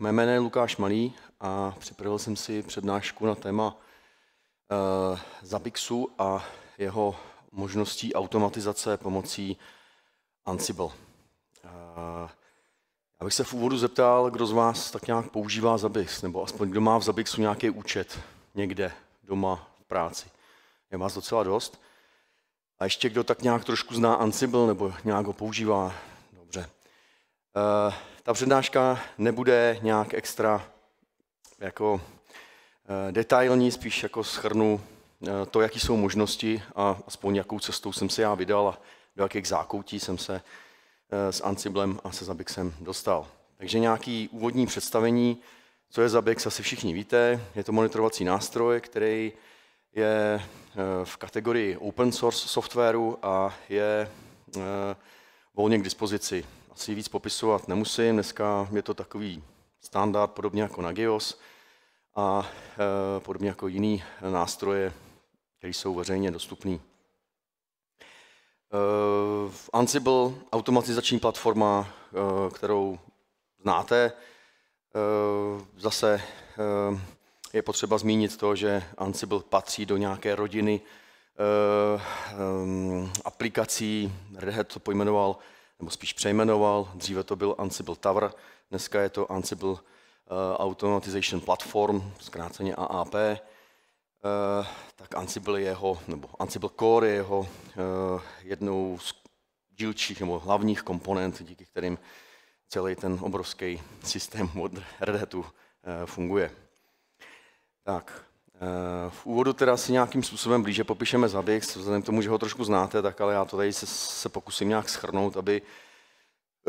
Mé jméno je Lukáš Malý a připravil jsem si přednášku na téma uh, a jeho možností automatizace pomocí Ansible. Uh, já bych se v úvodu zeptal, kdo z vás tak nějak používá Zabix, nebo aspoň kdo má v Zabixu nějaký účet někde, doma, v práci. Je vás docela dost. A ještě kdo tak nějak trošku zná Ansible nebo nějak ho používá. Dobře. Uh, ta přednáška nebude nějak extra jako eh, detailní, spíš jako schrnu eh, to, jaký jsou možnosti a aspoň jakou cestou jsem se já vydal a do jakých zákoutí jsem se eh, s Anciblem a se Zabixem dostal. Takže nějaký úvodní představení, co je Zabix, asi všichni víte. Je to monitorovací nástroj, který je v kategorii open source softwaru a je volně k dispozici asi víc popisovat nemusím, dneska je to takový standard, podobně jako na GIOS a e, podobně jako jiný nástroje, které jsou veřejně dostupné. E, v Ansible automatizační platforma, e, kterou znáte, e, zase e, je potřeba zmínit to, že Ansible patří do nějaké rodiny e, aplikací, Red Hat to pojmenoval nebo spíš přejmenoval. Dříve to byl Ansible Tower, dneska je to Ansible eh, Automatization Platform, zkráceně AAP. Eh, tak Ansible je jeho, nebo Ansible Core je jeho eh, jednou z dílčích nebo hlavních komponent, díky kterým celý ten obrovský systém od Red Hatu funguje. Tak, Eh, v úvodu teda si nějakým způsobem blíže popíšeme zaběh, vzhledem k tomu, že ho trošku znáte, tak ale já to tady se, se pokusím nějak schrnout, aby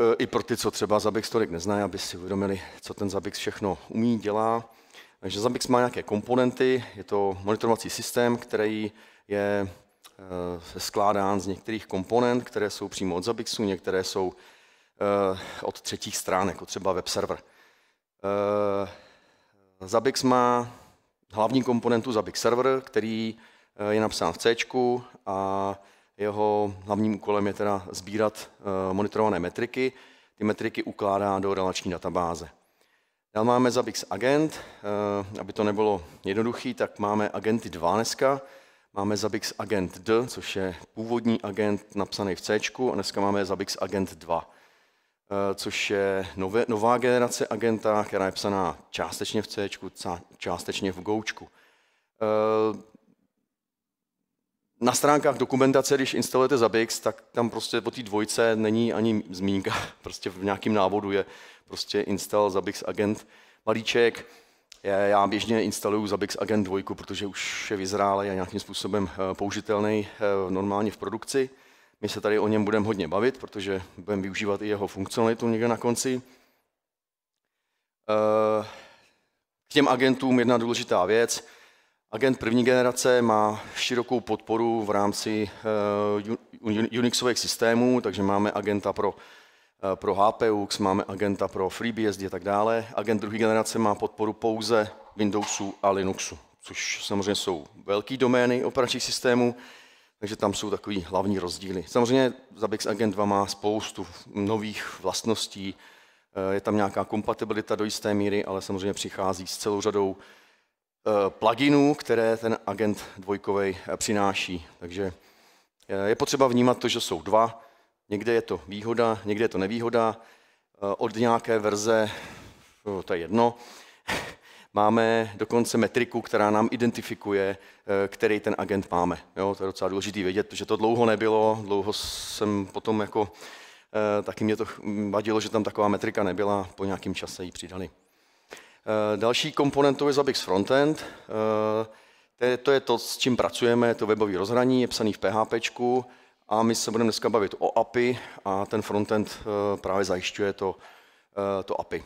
eh, i pro ty, co třeba Zabix tolik neznají, aby si uvědomili, co ten Zabix všechno umí, dělá. Takže Zabix má nějaké komponenty, je to monitorovací systém, který je eh, skládán z některých komponent, které jsou přímo od Zabixu, některé jsou od třetích stran, jako třeba web server. Zabix má hlavní komponentu Big Server, který eh, je napsán v C a jeho hlavním úkolem je teda sbírat eh, monitorované metriky. Ty metriky ukládá do relační databáze. Dál máme Zabbix Agent. Eh, aby to nebylo jednoduché, tak máme agenty 2 dneska. Máme Zabbix Agent D, což je původní agent napsaný v C, a dneska máme Zabbix Agent 2. Eh, což je nové, nová generace agenta, která je psaná částečně v C, částečně v Goučku. Eh, na stránkách dokumentace, když instalujete Zabbix, tak tam prostě po té dvojce není ani zmínka. Prostě v nějakém návodu je prostě install Zabbix agent malíček. Já běžně instaluju Zabbix Agent 2, protože už je vyzrálý a nějakým způsobem eh, použitelný normálně v produkci. My se tady o něm budeme hodně bavit, protože budeme využívat i jeho funkcionalitu někde na konci. Eh, k těm agentům jedna důležitá věc. Agent první generace má širokou podporu v rámci eh, Unixových systémů, takže máme agenta pro, eh, pro HPUX, máme agenta pro FreeBSD a tak dále. Agent druhé generace má podporu pouze Windowsu a Linuxu, což samozřejmě jsou velké domény operačních systémů. Takže tam jsou takový hlavní rozdíly. Samozřejmě Zabbix Agent 2 má spoustu nových vlastností, eh, je tam nějaká kompatibilita do jisté míry, ale samozřejmě přichází s celou řadou eh, pluginů, které ten agent dvojkovej eh, přináší. Takže je potřeba vnímat to, že jsou dva. Někde je to výhoda, někde je to nevýhoda. Od nějaké verze, to je jedno, máme dokonce metriku, která nám identifikuje, Eh, který ten agent máme. Jo, to je docela důležité vědět, protože to dlouho nebylo, dlouho jsem potom jako, eh, taky mě to vadilo, že tam taková metrika nebyla, po nějakém čase ji přidali. Eh, další komponentou je Zabbix Frontend. To je to, s čím pracujeme, to webové rozhraní, je psaný v PHP. A my se budeme dneska bavit o API a ten frontend právě zajišťuje to, to API.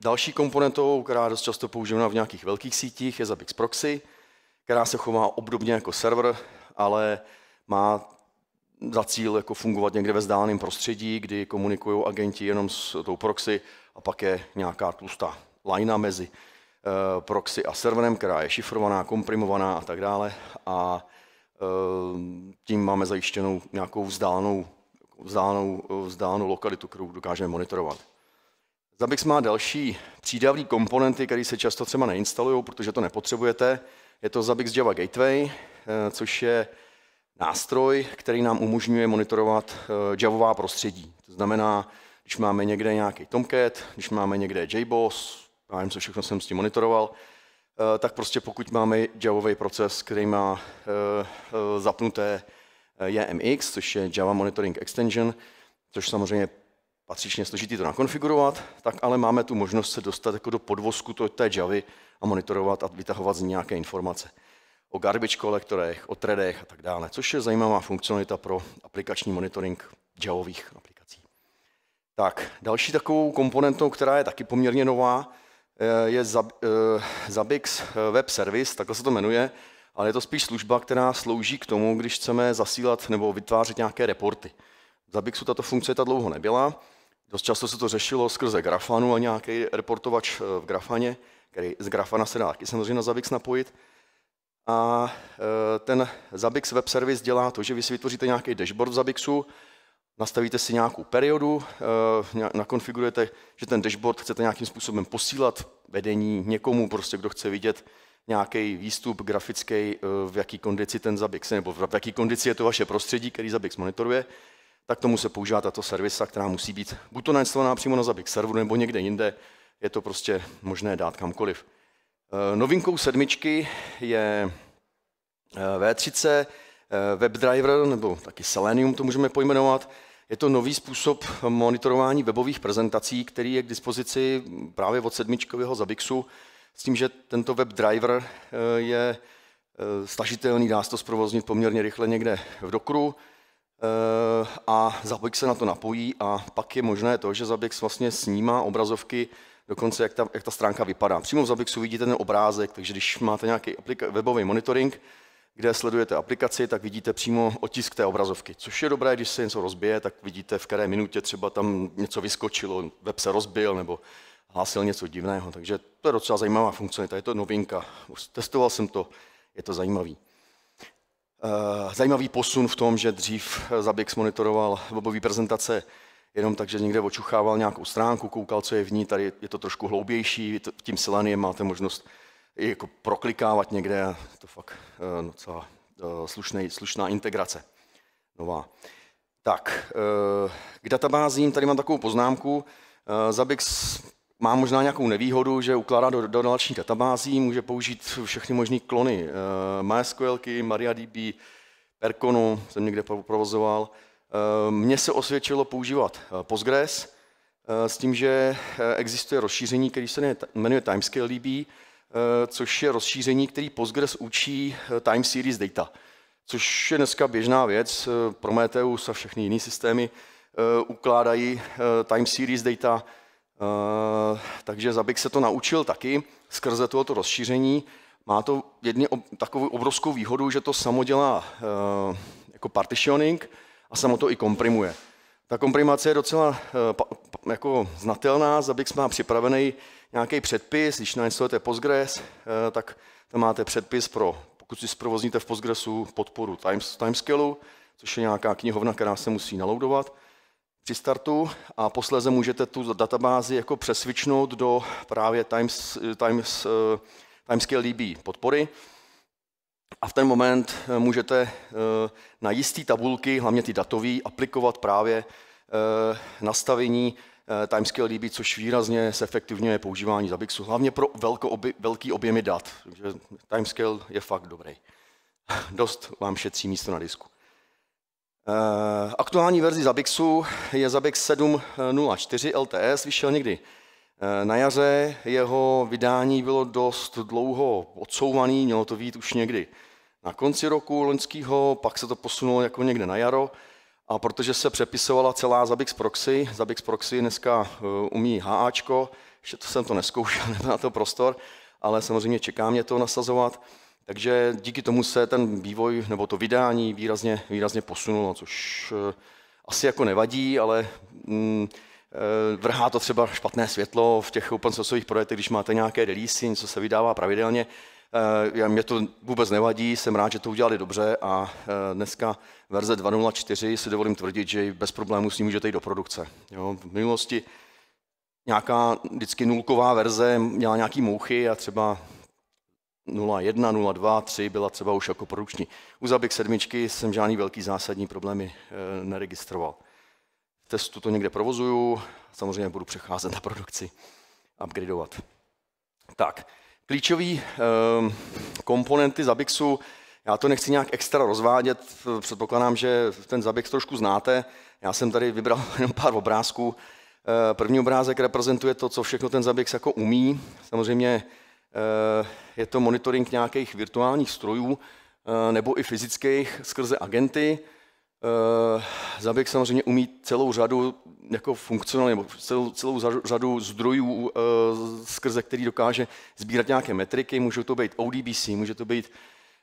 Další komponentou, která dost často používána v nějakých velkých sítích, je Zabbix Proxy která se chová obdobně jako server, ale má za cíl jako fungovat někde ve vzdáleném prostředí, kdy komunikují agenti jenom s tou proxy a pak je nějaká tlustá linea mezi eh, proxy a serverem, která je šifrovaná, komprimovaná a tak dále. A eh, tím máme zajištěnou nějakou vzdálenou, vzdálenou, vzdálenou lokalitu, kterou dokážeme monitorovat. Zabix má další přídavné komponenty, které se často třeba neinstalují, protože to nepotřebujete. Je to Zabbix Java Gateway, eh, což je nástroj, který nám umožňuje monitorovat eh, javová prostředí. To znamená, když máme někde nějaký Tomcat, když máme někde JBoss, já nevím, co všechno jsem s tím monitoroval, eh, tak prostě pokud máme javový proces, který má zapnuté JMX, což je Java Monitoring Extension, což samozřejmě patřičně složitý to nakonfigurovat, tak ale máme tu možnost se dostat jako do podvozku té Javy a monitorovat a vytahovat z ní nějaké informace o garbage kolektorech, o threadech a tak dále, což je zajímavá funkcionalita pro aplikační monitoring Javových aplikací. Tak, další takovou komponentou, která je taky poměrně nová, eh, je eh, Zabbix Web Service, takhle se to jmenuje, ale je to spíš služba, která slouží k tomu, když chceme zasílat nebo vytvářet nějaké reporty. Zabixu tato funkce ta dlouho nebyla. Dost často se to řešilo skrze Grafanu a nějaký reportovač eh, v Grafaně, který z Grafana se dá taky samozřejmě na Zabbix napojit. A eh, ten Zabbix web service dělá to, že vy si vytvoříte nějaký dashboard v Zabbixu, nastavíte si nějakou periodu, eh, nakonfigurujete, že ten dashboard chcete nějakým způsobem posílat vedení někomu, prostě kdo chce vidět nějaký výstup grafický, v jaký kondici ten Zabbix, nebo v jaký kondici je to vaše prostředí, který Zabbix monitoruje tak tomu se používá tato servisa, která musí být buď to nainstalovaná přímo na zabik serveru nebo někde jinde, je to prostě možné dát kamkoliv. Eh, novinkou sedmičky je eh, v 3 eh, WebDriver, nebo taky Selenium to můžeme pojmenovat. Je to nový způsob monitorování webových prezentací, který je k dispozici právě od sedmičkového Zabixu, s tím, že tento WebDriver je stažitelný, dá se to zprovoznit poměrně rychle někde v Dokru. Eh, a Zabbix se na to napojí a pak je možné to, že Zabbix vlastně snímá obrazovky dokonce, jak ta, jak ta stránka vypadá. Přímo v Zabixu vidíte ten obrázek, takže když máte nějaký aplika- webový monitoring, kde sledujete aplikaci, tak vidíte přímo otisk té obrazovky, což je dobré, když se něco rozbije, tak vidíte v které minutě třeba tam něco vyskočilo, web se rozbil nebo hlásil něco divného, takže to je docela zajímavá funkce, je to novinka. Testoval jsem to, je to zajímavý. Eh, zajímavý posun v tom, že dřív eh, Zabix monitoroval webové prezentace jenom tak, že někde očuchával nějakou stránku, koukal, co je v ní, tady je to trošku hloubější, tím Silaniem máte možnost i jako proklikávat někde, to fakt eh, docela slušnej, slušná integrace nová. Tak, k databázím tady mám takovou poznámku. Zabix má možná nějakou nevýhodu, že ukládá do dalších databází, může použít všechny možné klony eh, MySQLky, MariaDB, Perkonu, jsem někde provozoval. Eh, mně se osvědčilo používat eh, Postgres s tím, že existuje rozšíření, které se jmenuje TimescaleDB, což je rozšíření, který Postgres učí time series data, což je dneska běžná věc. Prometheus a všechny jiné systémy ukládají time series data Eh, takže Zabik se to naučil taky skrze tohoto rozšíření. Má to jedně ob, takovou obrovskou výhodu, že to samo dělá uh, eh, jako partitioning a samo to i komprimuje. Ta komprimace je docela uh, pa, pa, jako znatelná. Zabik má připravený nějaký předpis, když nainstalujete Postgres, tak tam máte předpis pro, pokud si zprovozníte v Postgresu podporu time, timescalu, což je nějaká knihovna, která se musí naloudovat při startu a posléze můžete tu databázi jako přesvičnout do právě Times, Times, eh, Timescale DB podpory. A v ten moment eh, můžete eh, na jisté tabulky, hlavně ty datové, aplikovat právě nastavení Timescale DB, což výrazně se je používání Bixu, hlavně pro velko oby, velký objemy dat. Takže Timescale je fakt dobrý. Dost vám šetří místo na disku. Eh, aktuální verzi Zabixu je Zabix 7.04 LTS, vyšel někdy eh, na jaře. Jeho vydání bylo dost dlouho odsouvaný, mělo to být už někdy na konci roku loňského, pak se to posunulo jako někde na jaro. A protože se přepisovala celá Zabbix Proxy, Zabbix Proxy dneska eh, umí HAčko, ještě to jsem to neskoušel, nebyl na to prostor, ale samozřejmě čeká mě to nasazovat, takže díky tomu se ten vývoj nebo to vydání výrazně, výrazně posunulo, což eh, asi jako nevadí, ale mm, eh, vrhá to třeba špatné světlo v těch open sourceových projektech, když máte nějaké release, něco se vydává pravidelně. Eh, já Mě to vůbec nevadí, jsem rád, že to udělali dobře a dneska verze 2.0.4 si dovolím tvrdit, že bez problémů s ní můžete jít do produkce. Jo, v minulosti nějaká vždycky nulková verze měla nějaký mouchy a třeba 0,1, 0,2, 3 byla třeba už jako produkční. U Zabik sedmičky jsem žádný velký zásadní problémy e, neregistroval. V testu to někde provozuju, samozřejmě budu přecházet na produkci, upgradeovat. Tak, klíčový e, komponenty Zabixu, já to nechci nějak extra rozvádět, předpokládám, že ten Zabix trošku znáte. Já jsem tady vybral jenom pár obrázků. E, první obrázek reprezentuje to, co všechno ten Zabix jako umí. Samozřejmě Eh, je to monitoring nějakých virtuálních strojů eh, nebo i fyzických skrze agenty. Eh, Zaběh samozřejmě umí celou řadu jako funkcionál, nebo celou, celou řadu zdrojů, skrze který dokáže sbírat nějaké metriky. Může to být ODBC, může to být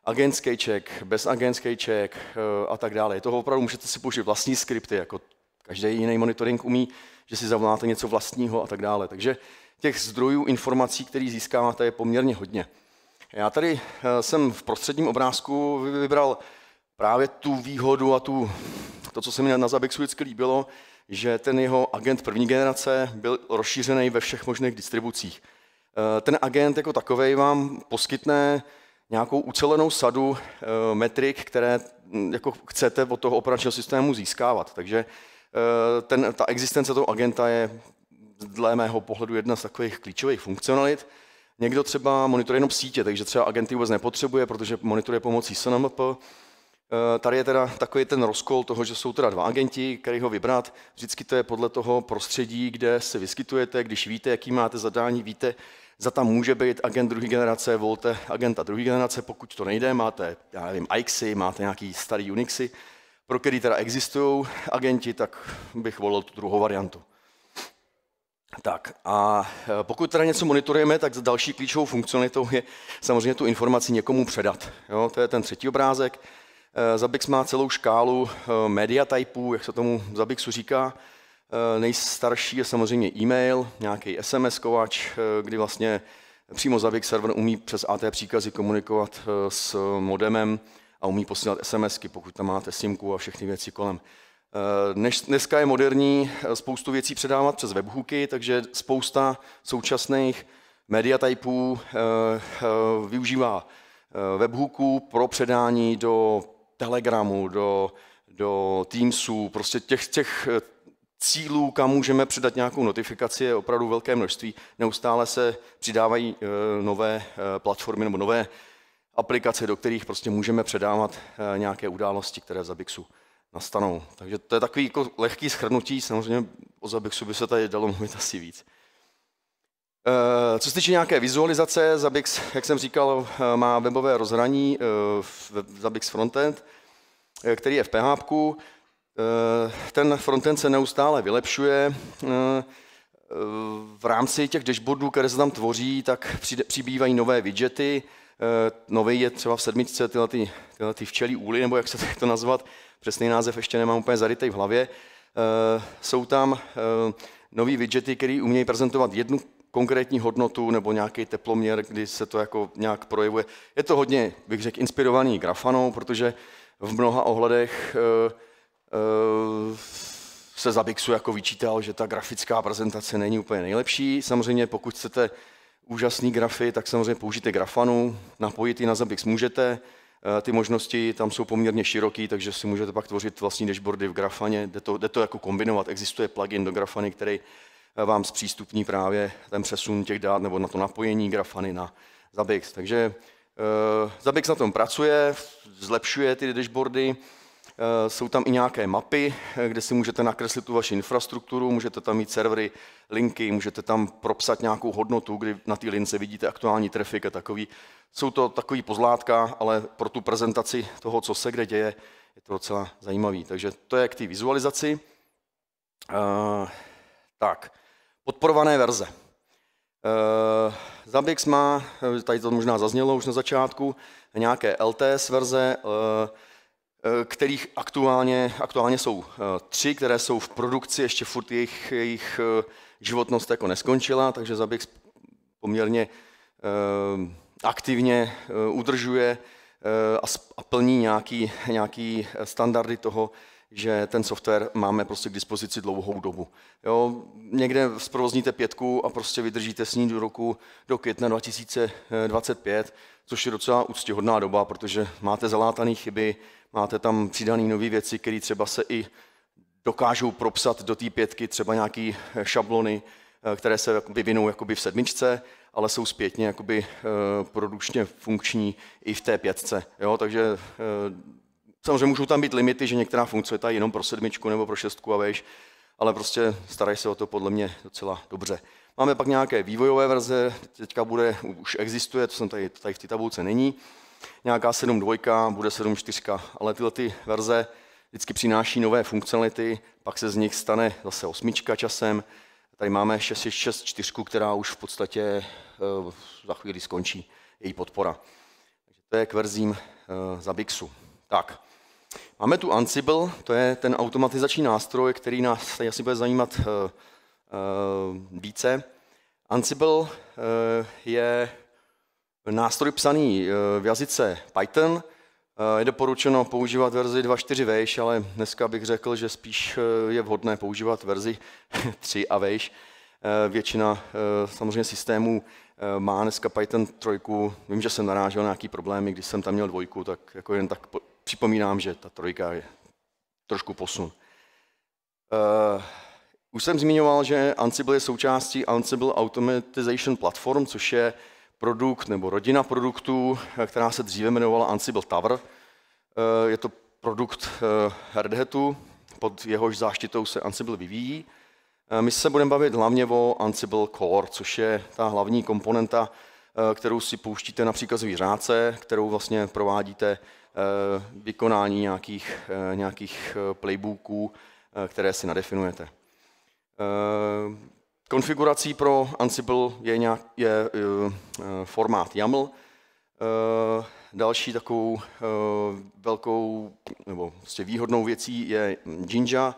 agentský check, bezagentský check a tak dále. Je toho opravdu, můžete si použít vlastní skripty, jako Každý jiný monitoring umí, že si zavoláte něco vlastního a tak dále. Takže těch zdrojů informací, které získáváte, je poměrně hodně. Já tady eh, jsem v prostředním obrázku vybral právě tu výhodu a tu, to, co se mi na Zabixu vždycky líbilo, že ten jeho agent první generace byl rozšířený ve všech možných distribucích. Eh, ten agent jako takový vám poskytne nějakou ucelenou sadu eh, metrik, které hm, jako chcete od toho operačního systému získávat. Takže Eh, ten, ta existence toho agenta je dle mého pohledu jedna z takových klíčových funkcionalit. Někdo třeba monitoruje jenom sítě, takže třeba agenty vůbec nepotřebuje, protože monitoruje pomocí SNMP. Eh, tady je teda takový ten rozkol toho, že jsou teda dva agenti, který ho vybrat. Vždycky to je podle toho prostředí, kde se vyskytujete, když víte, jaký máte zadání, víte, za tam může být agent druhé generace, volte agenta druhé generace, pokud to nejde, máte, já nevím, IXy, máte nějaký starý Unixy, pro který teda existují agenti, tak bych volil tu druhou variantu. Tak a e, pokud teda něco monitorujeme, tak další klíčovou funkcionalitou je samozřejmě tu informaci někomu předat. Jo, to je ten třetí obrázek. E, Zabbix má celou škálu e, media typů, jak se tomu Zabixu říká. Nejstarší je samozřejmě e-mail, nějaký SMS kovač, kdy vlastně přímo Zabbix server umí přes AT příkazy komunikovat s modemem a umí posílat SMSky, pokud tam máte simku a všechny věci kolem. Eh, dnes, dneska je moderní eh, spoustu věcí předávat přes webhooky, takže spousta současných mediatypů eh, využívá webhooků pro předání do Telegramu, do, do Teamsu, prostě těch, těch cílů, kam můžeme přidat nějakou notifikaci, je opravdu velké množství. Neustále se přidávají nové platformy nebo nové aplikace, do kterých prostě můžeme předávat eh, nějaké události, které za Bixu nastanou. Takže to je takový jako lehký schrnutí, samozřejmě o Zabixu by se tady dalo mluvit asi víc. Eh, co se týče nějaké vizualizace, Zabix, jak jsem říkal, eh, má webové rozhraní Zabix Frontend, který je v PHP. Ten frontend se neustále vylepšuje. V rámci těch dashboardů, které se tam tvoří, tak přibývají nové widgety, Eh, nový je třeba v sedmičce tyhle, ty, tyhle ty včelí úly, nebo jak se to nazvat, přesný název ještě nemám úplně zarytej v hlavě. Eh, jsou tam eh, nový widgety, které umějí prezentovat jednu konkrétní hodnotu nebo nějaký teploměr, kdy se to jako nějak projevuje. Je to hodně, bych řekl, inspirovaný grafanou, protože v mnoha ohledech se Zabixu jako vyčítal, že ta grafická prezentace není úplně nejlepší. Samozřejmě pokud chcete úžasné grafy, tak samozřejmě použijte grafanu, napojit ji na Zabbix můžete, eh, ty možnosti tam jsou poměrně široké, takže si můžete pak tvořit vlastní dashboardy v Grafaně, jde to, jde to jako kombinovat. Existuje plugin do Grafany, který eh, vám zpřístupní právě ten přesun těch dát nebo na to napojení Grafany na Zabbix. Takže uh, eh, Zabbix na tom pracuje, zlepšuje ty dashboardy, Eh, jsou tam i nějaké mapy, eh, kde si můžete nakreslit tu vaši infrastrukturu, můžete tam mít servery, linky, můžete tam propsat nějakou hodnotu, kdy na té lince vidíte aktuální trafik a takový. Jsou to takový pozlátka, ale pro tu prezentaci toho, co se kde děje, je to docela zajímavý. Takže to je k té vizualizaci. Uh, tak, podporované verze. Uh, Zabbix má, tady to možná zaznělo už na začátku, nějaké LTS verze, uh, Eh, kterých aktuálně, aktuálně jsou eh, tři, které jsou v produkci, ještě furt jejich, jejich eh, životnost jako neskončila, takže Zabix poměrně aktivně udržuje Eh, a, plní nějaký, nějaký eh, standardy toho, že ten software máme prostě k dispozici dlouhou dobu. Jo, někde zprovozníte pětku a prostě vydržíte s ní do roku do května 2025, což je docela úctihodná doba, protože máte zalátané chyby, máte tam přidané nové věci, které třeba se i dokážou propsat do té pětky, třeba nějaké eh, šablony, které se vyvinou jakoby v sedmičce ale jsou zpětně jakoby eh, produčně funkční i v té pětce. Jo? Takže eh, samozřejmě můžou tam být limity, že některá funkce je tady jenom pro sedmičku nebo pro šestku a vejš, ale prostě starají se o to podle mě docela dobře. Máme pak nějaké vývojové verze, teďka bude, už existuje, to jsem tady, tady v té tabulce není, nějaká 7.2, bude 7.4, ale tyhle ty verze vždycky přináší nové funkcionality, pak se z nich stane zase osmička časem. Tady máme 6.6.4, která už v podstatě Eh, za chvíli skončí její podpora. Takže to je k verzím eh, za Bixu. Tak, máme tu Ansible, to je ten automatizační nástroj, který nás asi bude zajímat eh, více. Ansible je nástroj psaný v jazyce Python. Je doporučeno používat verzi 2.4 vejš, ale dneska bych řekl, že spíš je vhodné používat verzi 3 a vejš. Většina samozřejmě systémů Eh, má dneska Python 3. Vím, že jsem narážel na nějaký problémy, když jsem tam měl dvojku, tak jako jen tak připomínám, že ta trojka je trošku posun. Eh, už jsem zmiňoval, že Ansible je součástí Ansible Automatization Platform, což je produkt nebo rodina produktů, eh, která se dříve jmenovala Ansible Tower. je to produkt uh, Red Hatu, pod jehož záštitou se Ansible vyvíjí. Eh, my se budeme bavit hlavně o Ansible Core, což je ta hlavní komponenta, eh, kterou si pouštíte na příkazový řádce, kterou vlastně provádíte eh, vykonání nějakých, nějakých playbooků, které si nadefinujete. Konfigurací pro Ansible je, nějak, je formát YAML. Další takovou velkou nebo vlastně výhodnou věcí je Jinja,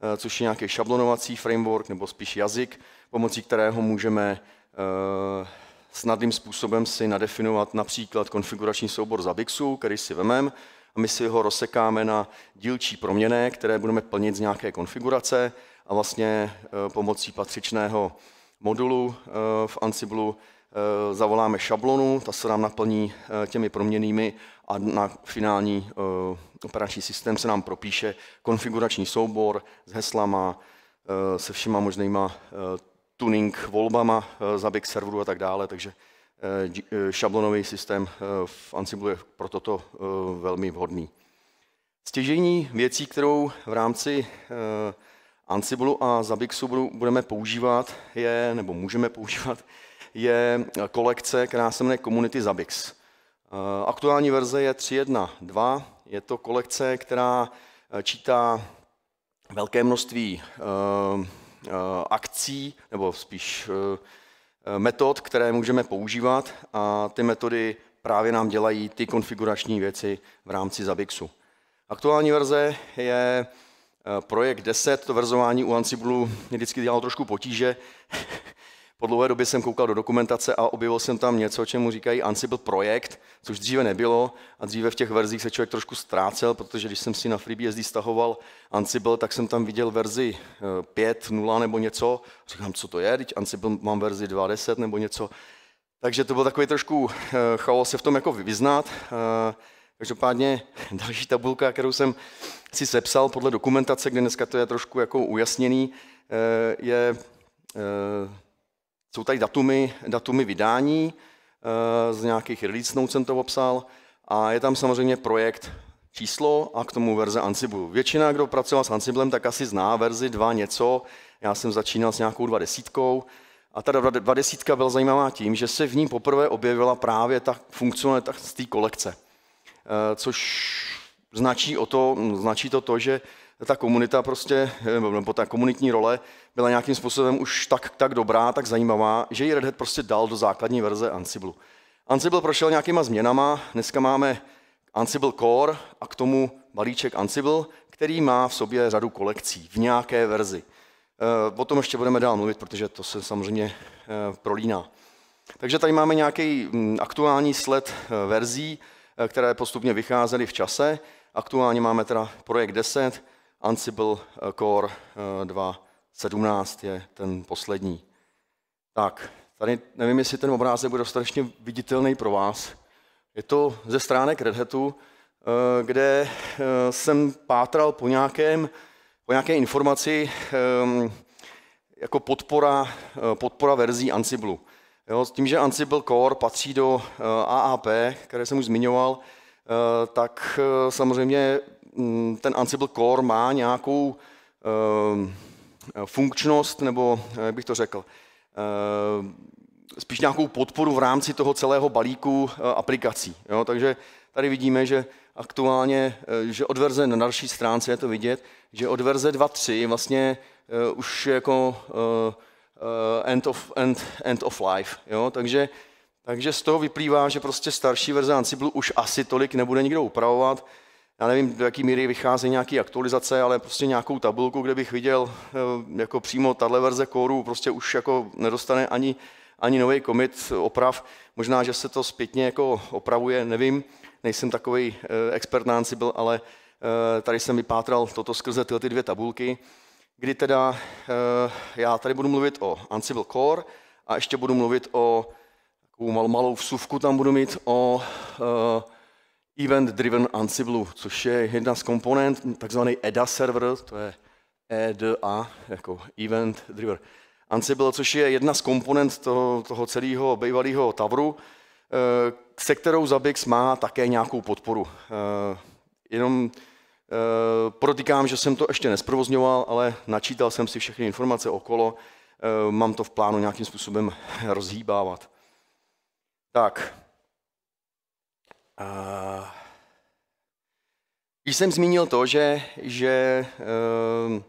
Eh, což je nějaký šablonovací framework nebo spíš jazyk, pomocí kterého můžeme eh, snadným způsobem si nadefinovat například konfigurační soubor za Bixu, který si vememe, a my si ho rozsekáme na dílčí proměny, které budeme plnit z nějaké konfigurace a vlastně eh, pomocí patřičného modulu v Ansible zavoláme šablonu, ta se nám naplní těmi proměnými a na finální operační systém se nám propíše konfigurační soubor s heslama, eh, se všema možnýma eh, tuning volbama, eh, big serveru a tak dále, takže šablonový systém v Ansible je pro toto velmi vhodný. Stěžení věcí, kterou v rámci Ansible a Zabixu budeme používat, je, nebo můžeme používat, je kolekce, která se jmenuje Community Zabix. Eh, aktuální verze je 3.1.2. Je to kolekce, která eh, čítá velké množství eh, akcí, nebo spíš metod, které můžeme používat a ty metody právě nám dělají ty konfigurační věci v rámci Zabbixu. Aktuální verze je projekt 10, to verzování u Ansible mě vždycky dělalo trošku potíže, Po dlouhé době jsem koukal do dokumentace a objevil jsem tam něco, čemu říkají Ansible projekt, což dříve nebylo a dříve v těch verzích se člověk trošku ztrácel, protože když jsem si na FreeBSD stahoval Ansible, tak jsem tam viděl verzi 0 eh, nebo něco. Říkám, co to je, teď Ansible mám verzi 2.10 nebo něco. Takže to byl takový trošku eh, chaos se v tom jako vyznat. Eh, každopádně další tabulka, kterou jsem si sepsal podle dokumentace, kde dneska to je trošku jako ujasněný, je jsou tady datumy, datumy vydání, eh, z nějakých release notes jsem to obsal, a je tam samozřejmě projekt číslo a k tomu verze Ansible. Většina, kdo pracoval s Ansiblem, tak asi zná verzi 2 něco. Já jsem začínal s nějakou 20. A ta 20 byla zajímavá tím, že se v ní poprvé objevila právě ta funkcionalita z té kolekce. Eh, což značí, o to, hm, značí to to, že ta komunita prostě, eh, nebo ta komunitní role byla nějakým způsobem už tak, tak dobrá, tak zajímavá, že ji Red Hat prostě dal do základní verze Ansible. Ansible prošel nějakýma změnama, dneska máme Ansible Core a k tomu balíček Ansible, který má v sobě řadu kolekcí v nějaké verzi. Eh, o tom ještě budeme dál mluvit, protože to se samozřejmě eh, prolíná. Takže tady máme nějaký hm, aktuální sled eh, verzí, které postupně vycházely v čase. Aktuálně máme teda projekt 10, Ansible Core 2 17 je ten poslední. Tak, tady nevím, jestli ten obrázek bude dostatečně viditelný pro vás. Je to ze stránek Red Hatu, eh, kde eh, jsem pátral po, nějakém, po nějaké informaci eh, jako podpora, podpora verzí Ansiblu. Jo, s tím, že Ansible Core patří do AAP, které jsem už zmiňoval, tak samozřejmě mm, ten Ansible Core má nějakou Eh, funkčnost, nebo eh, jak bych to řekl, eh, spíš nějakou podporu v rámci toho celého balíku aplikací. Jo? Takže tady vidíme, že aktuálně, že od verze na další stránce je to vidět, že od verze 2.3 vlastně už jako end of, end, end of life. Jo? Takže, takže z toho vyplývá, že prostě starší verze Ansible už asi tolik nebude nikdo upravovat, já nevím, do jaké míry vychází nějaký aktualizace, ale prostě nějakou tabulku, kde bych viděl eh, jako přímo tahle verze kóru, prostě už jako nedostane ani, ani nový commit oprav. Možná, že se to zpětně jako opravuje, nevím, nejsem takový eh, expert na Ansible, ale eh, tady jsem vypátral toto skrze tyhle ty dvě tabulky, kdy teda já tady budu mluvit o Ansible Core a ještě budu mluvit o takovou malou vsuvku tam budu mít o Event Driven Ansible, což je jedna z komponent, takzvaný EDA server, to je EDA, jako Event Driven Ansible, což je jedna z komponent toho, toho celého bývalého Tavru, eh, se kterou zabix má také nějakou podporu. Eh, jenom eh, protikám, že jsem to ještě nesprovozňoval, ale načítal jsem si všechny informace okolo, mám to v plánu nějakým způsobem rozhýbávat. Tak, a jsem zmínil to, že, že ehm,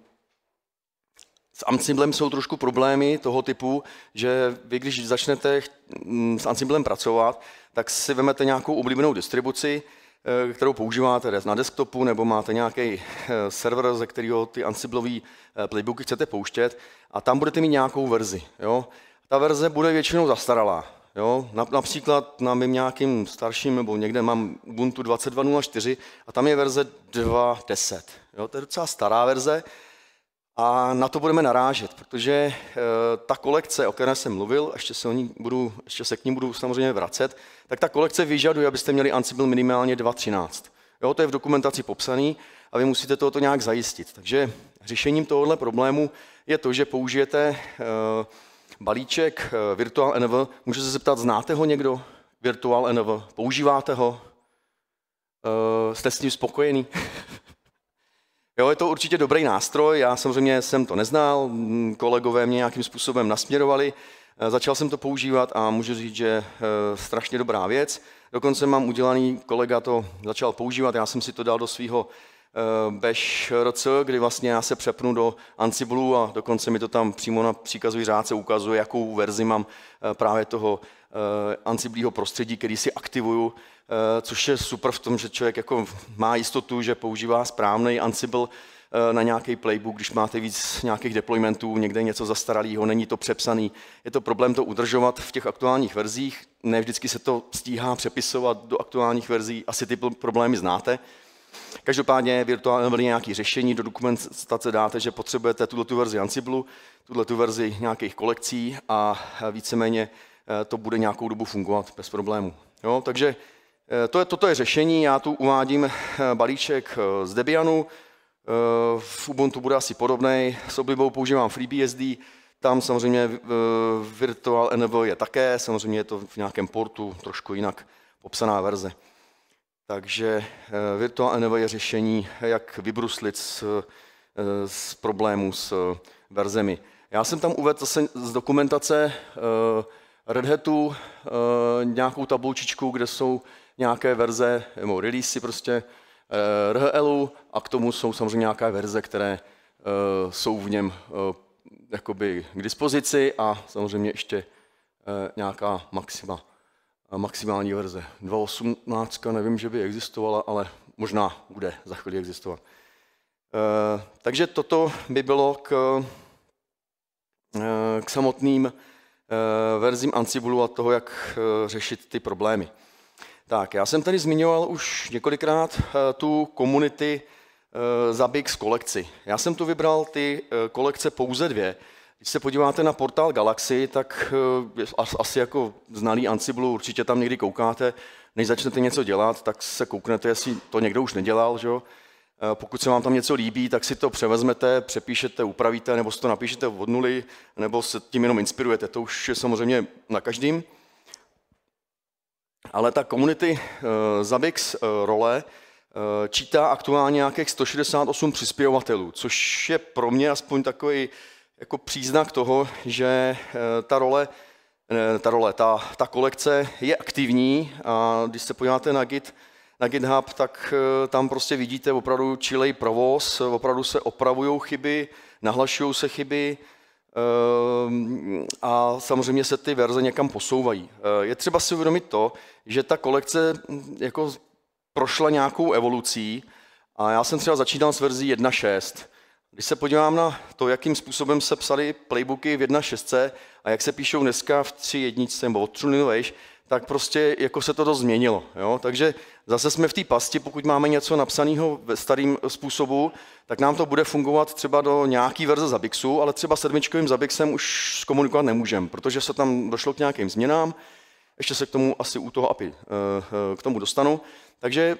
s Ansiblem jsou trošku problémy toho typu, že vy, když začnete mm, s Ansiblem pracovat, tak si vemete nějakou oblíbenou distribuci, eh, kterou používáte na desktopu, nebo máte nějaký eh, server, ze kterého ty Ansiblové eh, playbooky chcete pouštět, a tam budete mít nějakou verzi. Jo? Ta verze bude většinou zastaralá. Jo? Například na mým nějakým starším, nebo někde mám Ubuntu 22.04 a tam je verze 2.10. Jo? To je docela stará verze a na to budeme narážet, protože e, ta kolekce, o které jsem mluvil, ještě se, o ní budu, ještě se k ní budu samozřejmě vracet, tak ta kolekce vyžaduje, abyste měli Ansible minimálně 2.13. Jo, to je v dokumentaci popsaný a vy musíte tohoto nějak zajistit. Takže řešením tohoto problému je to, že použijete e, balíček eh, Virtual NV. Můžu se zeptat, znáte ho někdo? Virtual NV, používáte ho? Eh, jste s ním spokojený? Jo, je to určitě dobrý nástroj, já samozřejmě jsem to neznal, mm, kolegové mě nějakým způsobem nasměrovali, eh, začal jsem to používat a můžu říct, že strašně dobrá věc. Dokonce mám udělaný, kolega to začal používat, já jsem si to dal do svého bež eh, RC, kdy vlastně já se přepnu do Ansibleu a dokonce mi to tam přímo na příkazu řádce ukazuje, jakou verzi mám eh, právě toho eh, Ansiblího prostředí, který si aktivuju, což je super v tom, že člověk jako má jistotu, že používá správný Ansible na nějaký playbook, když máte víc nějakých deploymentů, někde něco zastaralého, není to přepsaný. Je to problém to udržovat v těch aktuálních verzích, ne vždycky se to stíhá přepisovat do aktuálních verzí, asi ty problémy znáte. Každopádně virtuálně byly nějaké řešení, do dokumentace dáte, že potřebujete tuto verzi Ansible, tuto verzi nějakých kolekcí a víceméně eh, to bude nějakou dobu fungovat bez problému. Jo, takže eh, to je, toto je řešení, já tu uvádím eh, balíček z Debianu, v Ubuntu bude asi podobný, s oblibou používám FreeBSD, tam samozřejmě Virtual Enable je také, samozřejmě je to v nějakém portu, trošku jinak popsaná verze. Takže eh, Virtual NV je řešení, jak vybruslit z, eh, z problémů s eh, verzemi. Já jsem tam uvedl zase z dokumentace Red Hatu nějakou tabulčičku, kde jsou nějaké verze, nebo releasey prostě RHLu a k tomu jsou samozřejmě nějaké verze, které jsou v něm jakoby k dispozici a samozřejmě ještě nějaká maxima maximální verze. 2.18 nevím, že by existovala, ale možná bude za chvíli existovat. E, takže toto by bylo k, e, k samotným e, verzím ANSIbulu a toho, jak řešit ty problémy. Tak, já jsem tady zmiňoval už několikrát tu komunity Zabbix kolekci. Já jsem tu vybral ty kolekce pouze dvě, když se podíváte na portál Galaxy, tak eh, asi jako znalý Ansible určitě tam někdy koukáte. Než začnete něco dělat, tak se kouknete, jestli to někdo už nedělal. Že? Eh, pokud se vám tam něco líbí, tak si to převezmete, přepíšete, upravíte, nebo si to napíšete od nuly, nebo se tím jenom inspirujete. To už je samozřejmě na každým. Ale ta komunity eh, Zabix role čítá aktuálně nějakých 168 přispěvatelů, což je pro mě aspoň takový jako příznak toho, že eh, ta role, eh, ta, role, ta, ta kolekce je aktivní a když se podíváte na Git, na GitHub, tak eh, tam prostě vidíte opravdu čilej provoz, opravdu se opravují chyby, nahlašují se chyby a samozřejmě se ty verze někam posouvají. Je třeba si uvědomit to, že ta kolekce hm, jako prošla nějakou evolucí a já jsem třeba začínal s verzí 1.6 když se podívám na to, jakým způsobem se psaly playbooky v 1.6 a jak se píšou dneska v 3.1 nebo od True tak prostě jako se to dost změnilo. Jo? Takže zase jsme v té pasti, pokud máme něco napsaného ve starým způsobu, tak nám to bude fungovat třeba do nějaký verze Zabixu, ale třeba sedmičkovým Zabixem už komunikovat nemůžeme, protože se tam došlo k nějakým změnám, ještě se k tomu asi u toho API eh, eh, k tomu dostanu. Takže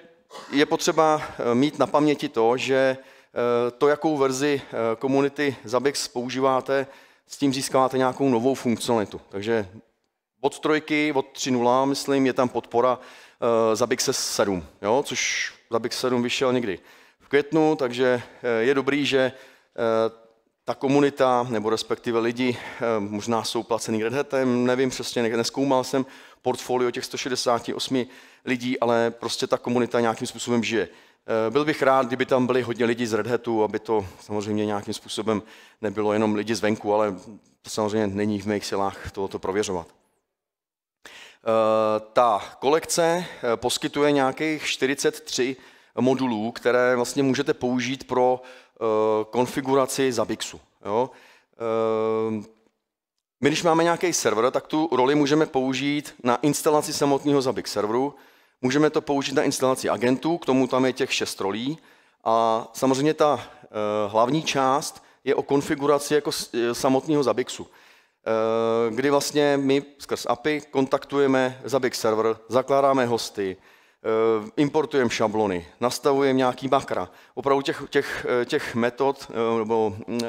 je potřeba eh, mít na paměti to, že Eh, to, jakou verzi eh, komunity Zabex používáte, s tím získáváte nějakou novou funkcionalitu. Takže od trojky, od 3.0, myslím, je tam podpora eh, Zabixe 7, jo? což Zabbix 7 vyšel někdy v květnu, takže je dobrý, že ta komunita, nebo respektive lidi, možná jsou placený Red Hatem, nevím přesně, neskoumal jsem portfolio těch 168 lidí, ale prostě ta komunita nějakým způsobem žije. Eh, byl bych rád, kdyby tam byli hodně lidí z Red Hatu, aby to samozřejmě nějakým způsobem nebylo jenom lidi zvenku, ale to samozřejmě není v mých silách tohoto prověřovat. Eh, ta kolekce eh, poskytuje nějakých 43 modulů, které vlastně můžete použít pro konfiguraci Zabixu. Jo? My, když máme nějaký server, tak tu roli můžeme použít na instalaci samotného Zabbix serveru, Můžeme to použít na instalaci agentů, k tomu tam je těch šest rolí. A samozřejmě ta eh, hlavní část je o konfiguraci jako eh, samotného Zabixu, eh, kdy vlastně my skrz API kontaktujeme Zabix server, zakládáme hosty, importujeme šablony, nastavujeme nějaký makra, Opravdu těch, těch, těch metod nebo mm,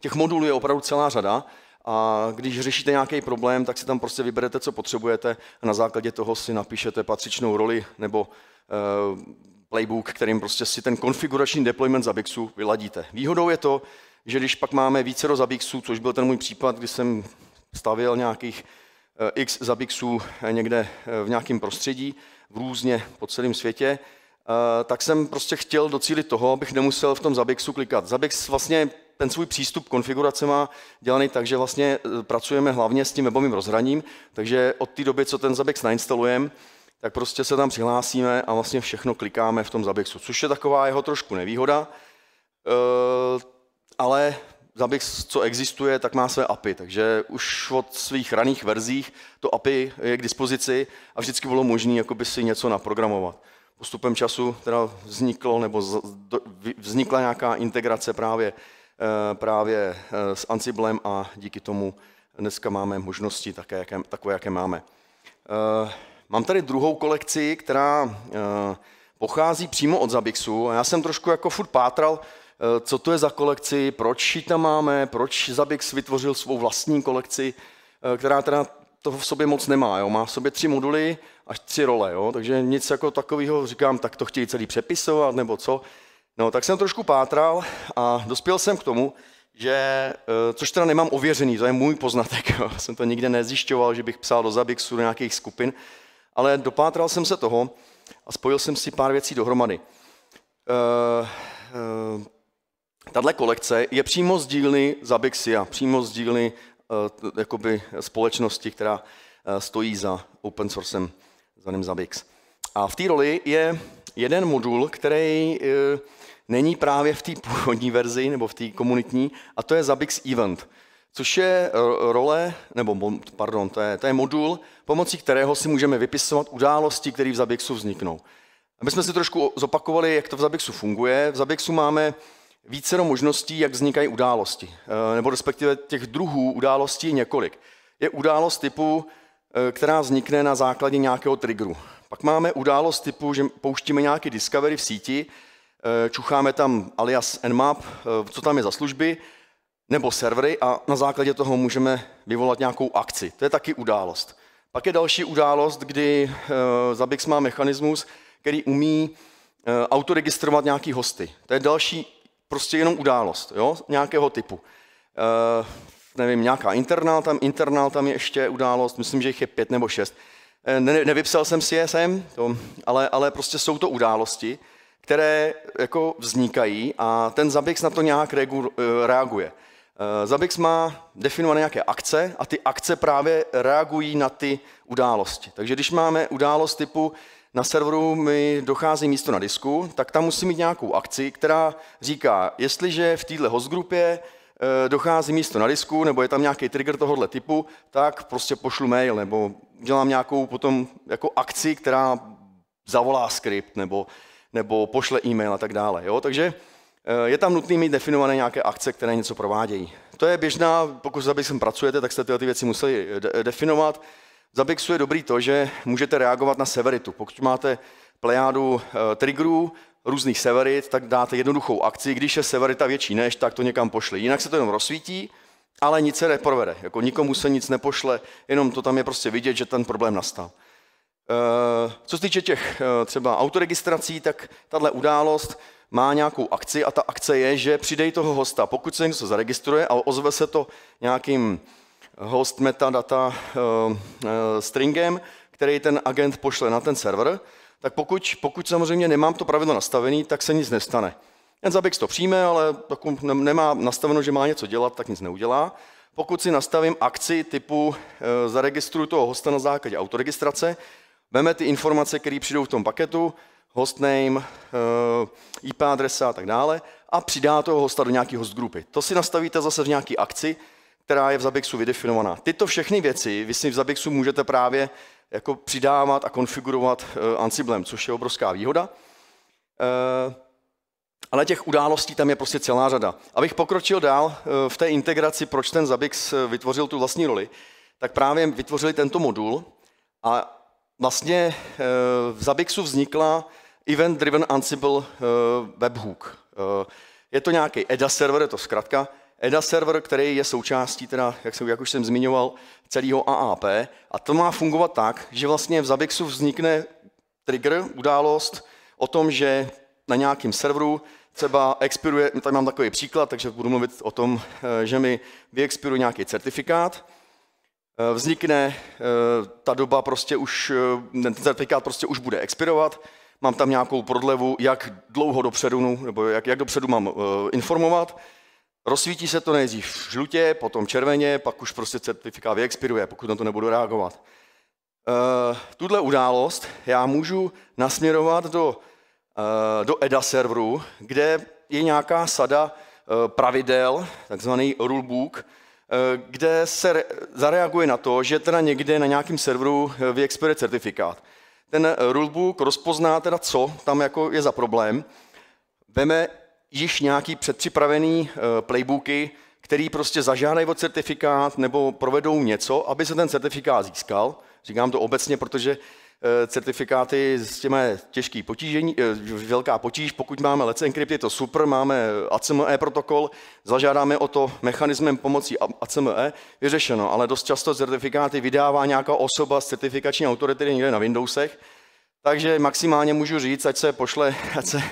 těch modulů je opravdu celá řada a když řešíte nějaký problém, tak si tam prostě vyberete, co potřebujete a na základě toho si napíšete patřičnou roli nebo uh, playbook, kterým prostě si ten konfigurační deployment Zabixu vyladíte. Výhodou je to, že když pak máme více Zabixů, což byl ten můj případ, kdy jsem stavěl nějakých eh, x Zabixů eh, někde v nějakém prostředí, v různě po celém světě, tak jsem prostě chtěl docílit toho, abych nemusel v tom Zabixu klikat. Zabix vlastně ten svůj přístup konfigurace má dělaný tak, že vlastně e, pracujeme hlavně s tím webovým rozhraním, takže od té doby, co ten Zabbix nainstalujeme, tak prostě se tam přihlásíme a vlastně všechno klikáme v tom Zabbixu, což je taková jeho trošku nevýhoda, e, ale Zabbix, co existuje, tak má své API, takže už od svých raných verzích to API je k dispozici a vždycky bylo možné si něco naprogramovat postupem času teda vzniklo nebo vznikla nějaká integrace právě Eh, právě eh, s Ansiblem a díky tomu dneska máme možnosti také, jaké, takové, jaké máme. Eh, mám tady druhou kolekci, která pochází přímo od Zabixu a já jsem trošku jako furt pátral, co to je za kolekci, proč ji tam máme, proč Zabix vytvořil svou vlastní kolekci, která teda to v sobě moc nemá. Jo? Má v sobě tři moduly až tři role, jo? takže nic jako takového, říkám, tak to chtějí celý přepisovat nebo co. No, tak jsem trošku pátral a dospěl jsem k tomu, že, eh, což teda nemám ověřený, to je můj poznatek, jo. jsem to nikde nezjišťoval, že bych psal do Zabixu do nějakých skupin, ale dopátral jsem se toho a spojil jsem si pár věcí dohromady. E, e, Tahle kolekce je přímo z dílny Zabixia, přímo z dílny e, jakoby společnosti, která stojí za open sourcem zvaným Zabix. A v té roli je jeden modul, který není právě v té původní verzi nebo v té komunitní, a to je Zabbix Event, což je eh, role, nebo pardon, to je, to je modul, pomocí kterého si můžeme vypisovat události, které v Zabbixu vzniknou. Aby jsme si trošku zopakovali, jak to v Zabbixu funguje, v Zabbixu máme více možností, jak vznikají události, eh, nebo respektive těch druhů událostí několik. Je událost typu, eh, která vznikne na základě nějakého triggeru. Pak máme událost typu, že pouštíme nějaký discovery v síti, Eh, čucháme tam alias nmap, eh, co tam je za služby, nebo servery a na základě toho můžeme vyvolat nějakou akci. To je taky událost. Pak je další událost, kdy eh, Zabix má mechanismus, který umí autoregistrovat nějaký hosty. To je další prostě jenom událost, jo? nějakého typu. nevím, nějaká internál tam, internál tam je ještě událost, myslím, že jich je pět nebo šest. Ne, nevypsal jsem si je sem, to, ale, ale prostě jsou to události které jako vznikají a ten zabix na to nějak eh, reaguje. Eh, zabix má definované nějaké akce a ty akce právě reagují na ty události. Takže když máme událost typu na serveru mi dochází místo na disku, tak tam musí mít nějakou akci, která říká, jestliže v této hostgrupě eh, dochází místo na disku, nebo je tam nějaký trigger tohohle typu, tak prostě pošlu mail, nebo dělám nějakou potom jako akci, která zavolá skript, nebo nebo pošle e-mail a tak dále. Jo? Takže eh, je tam nutný mít definované nějaké akce, které něco provádějí. To je běžná, pokud za Bixem pracujete, tak jste tyhle ty věci museli eh, de- definovat. Bixu je dobrý to, že můžete reagovat na severitu. Pokud máte plejádu e, triggerů, různých severit, tak dáte jednoduchou akci. Když je severita větší než, tak to někam pošli. Jinak se to jenom rozsvítí, ale nic se neprovede. Jako nikomu se nic nepošle, jenom to tam je prostě vidět, že ten problém nastal. Eh, co se týče těch eh, třeba autoregistrací, tak tahle událost má nějakou akci a ta akce je, že přidej toho hosta. Pokud se něco zaregistruje a ozve se to nějakým eh, host metadata stringem, který ten agent pošle na ten server, tak pokud, pokud samozřejmě nemám to pravidlo nastavené, tak se nic nestane. Ten Zabbix to přijme, ale pokud jako nemá nastaveno, že má něco dělat, tak nic neudělá. Pokud si nastavím akci typu zaregistruji toho hosta na základě autoregistrace, Veme ty informace, které přijdou v tom paketu, hostname, eh, IP adresa a tak dále, a přidá toho hosta do nějaké hostgrupy. To si nastavíte zase v nějaké akci, která je v Zabixu vydefinovaná. Tyto všechny věci vy si v Zabixu můžete právě jako přidávat a konfigurovat eh, Ansiblem, což je obrovská výhoda. Eh, ale těch událostí tam je prostě celá řada. Abych pokročil dál v té integraci, proč ten zabix vytvořil tu vlastní roli, tak právě vytvořili tento modul a vlastně eh, v Zabixu vznikla Event-Driven Ansible eh, webhook. Eh, je to nějaký EDA server, je to zkrátka, EDA server, který je součástí, teda, jak, jsem, jak už jsem zmiňoval, celého AAP. A to má fungovat tak, že vlastně v Zabixu vznikne trigger, událost o tom, že na nějakém serveru třeba expiruje, tady mám takový příklad, takže budu mluvit o tom, že mi vyexpiruje nějaký certifikát Eh, vznikne, eh, ta doba prostě už, eh, ten certifikát prostě už bude expirovat, mám tam nějakou prodlevu, jak dlouho dopředu, no, nebo jak, jak dopředu mám informovat, Rozsvítí se to nejdřív žlutě, potom červeně, pak už prostě certifikát vyexpiruje, pokud na to nebudu reagovat. tuhle událost já můžu nasměrovat do, do EDA serveru, kde je nějaká sada pravidel, takzvaný rulebook, Eh, kde se zareaguje na to, že teda někde na nějakém serveru eh, vyexpiruje certifikát. Ten eh, rulebook rozpozná teda, co tam jako je za problém, veme již nějaký předpřipravený playbooky, který prostě zažádají o certifikát nebo provedou něco, aby se ten certifikát získal. Říkám to obecně, protože Eh, certifikáty s těmi těžký potížení, eh, velká potíž. Pokud máme Let's Encrypt, je to super, máme ACME protokol, zažádáme o to mechanismem pomocí ACME, vyřešeno, ale dost často certifikáty vydává nějaká osoba s certifikační autority někde na Windowsech, takže maximálně můžu říct, ať se pošle, ať se